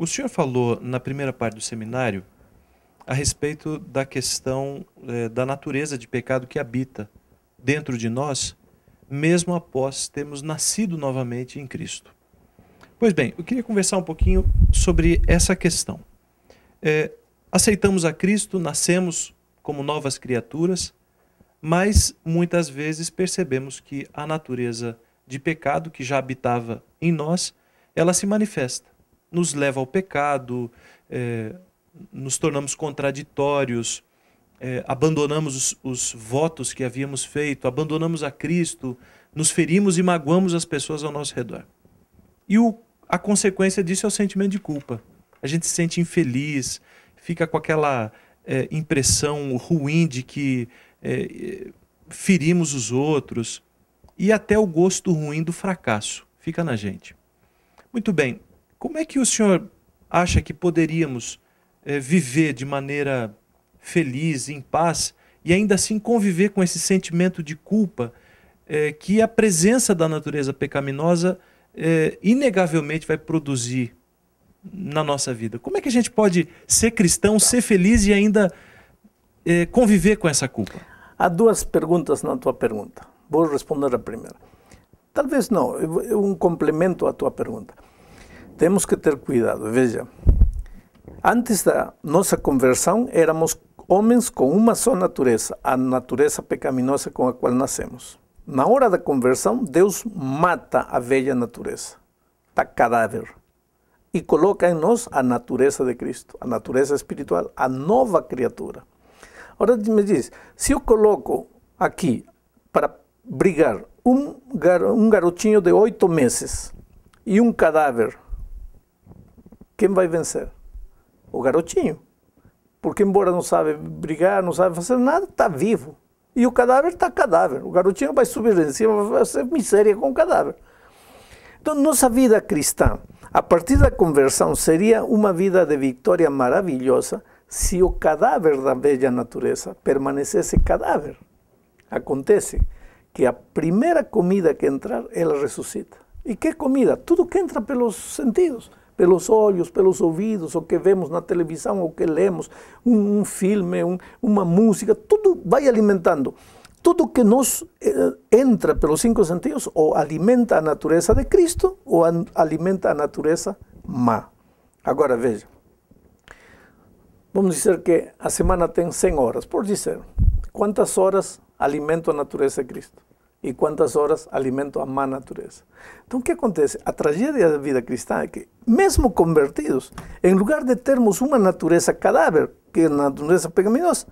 O senhor falou na primeira parte do seminário a respeito da questão eh, da natureza de pecado que habita dentro de nós, mesmo após termos nascido novamente em Cristo. Pois bem, eu queria conversar um pouquinho sobre essa questão. É, aceitamos a Cristo, nascemos como novas criaturas, mas muitas vezes percebemos que a natureza de pecado que já habitava em nós, ela se manifesta nos leva ao pecado, é, nos tornamos contraditórios, é, abandonamos os, os votos que havíamos feito, abandonamos a Cristo, nos ferimos e magoamos as pessoas ao nosso redor. E o, a consequência disso é o sentimento de culpa. A gente se sente infeliz, fica com aquela é, impressão ruim de que é, ferimos os outros e até o gosto ruim do fracasso fica na gente. Muito bem, como é que o senhor acha que poderíamos é, viver de maneira feliz, em paz, e ainda assim conviver com esse sentimento de culpa é, que a presença da natureza pecaminosa é, inegavelmente vai produzir na nossa vida? Como é que a gente pode ser cristão, ser feliz e ainda conviver com essa culpa? Há duas perguntas na tua pergunta. Vou responder a primeira. Talvez não, um complemento à tua pergunta temos que ter cuidado. Veja, antes da nossa conversão, éramos homens com uma só natureza, a natureza pecaminosa com a qual nascemos. Na hora da conversão, Deus mata a velha natureza, está cadáver, e coloca em nós a natureza de Cristo, a natureza espiritual, a nova criatura. Agora me diz, se eu coloco aqui para brigar um, um garotinho de oito meses e um cadáver quem vai vencer? O garotinho. Porque, embora não sabe brigar, não sabe fazer nada, está vivo. E o cadáver está cadáver. O garotinho vai subir em cima, vai fazer miséria com o cadáver. Então, nossa vida cristã, a partir da conversão, seria uma vida de vitória maravilhosa se o cadáver da velha natureza permanecesse cadáver. Acontece que a primeira comida que entrar, ela ressuscita. E que comida? Tudo que entra pelos sentidos pelos olhos, pelos ouvidos, o que vemos na televisão, o que lemos, um, um filme, um, uma música, tudo vai alimentando. Tudo que nos eh, entra pelos cinco sentidos ou alimenta a natureza de Cristo ou alimenta a natureza má. Agora veja, vamos dizer que a semana tem 100 horas, por dizer, quantas horas alimenta a natureza de Cristo? ¿Y cuántas horas alimento a mala naturaleza? Entonces, ¿qué acontece? A tragedia la vida cristiana que, mesmo convertidos, en lugar de termos una naturaleza cadáver, que es la naturaleza pecaminosa,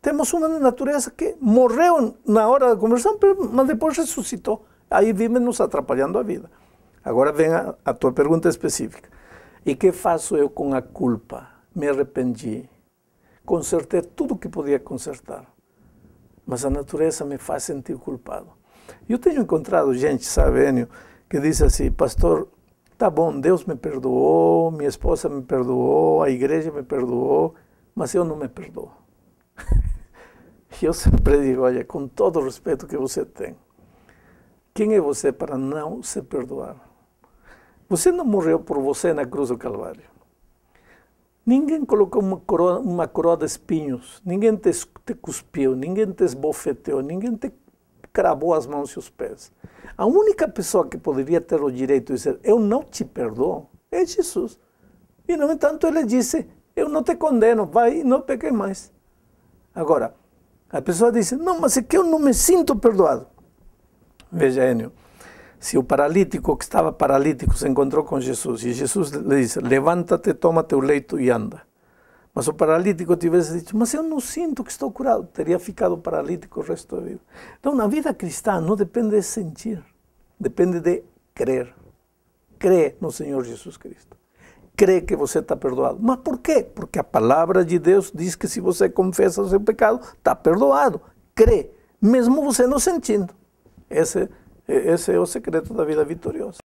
tenemos una naturaleza que morreu na hora de conversación, mas después resucitó. Ahí vive nos atrapalhando a vida. Ahora venga a, tu pregunta específica. ¿Y qué faço eu com a culpa? Me arrependi. Consertei tudo que podía consertar mas a natureza me faz sentir culpado. Eu tenho encontrado gente, sabe, Enio, que diz assim, pastor, tá bom, Deus me perdoou, minha esposa me perdoou, a igreja me perdoou, mas eu não me perdoo. eu sempre digo, olha, com todo o respeito que você tem, quem é você para não se perdoar? Você não morreu por você na cruz do Calvário. Ninguém colocou uma coroa, uma coroa de espinhos, ninguém te, te cuspiu, ninguém te esbofeteou, ninguém te cravou as mãos e os pés. A única pessoa que poderia ter o direito de dizer eu não te perdoo é Jesus. E no entanto ele disse eu não te condeno, vai e não peguei mais. Agora, a pessoa diz não, mas é que eu não me sinto perdoado. Veja, Enio. si el paralítico que estaba paralítico se encontró con Jesús y Jesús le dice, levántate, tómate tu leito y anda. Mas el paralítico te hubiese dicho, mas yo no siento que estoy curado, tería ficado paralítico el resto de vida. Entonces, una vida cristiana no depende de sentir, depende de creer. Cree no Señor Jesús Cristo. Cree que usted está perdoado. ¿Mas por qué? Porque a palabra de Dios dice que si usted confesa su pecado, está perdoado. Cree, mesmo usted no sentindo. Ese Esse é o segredo da vida vitoriosa.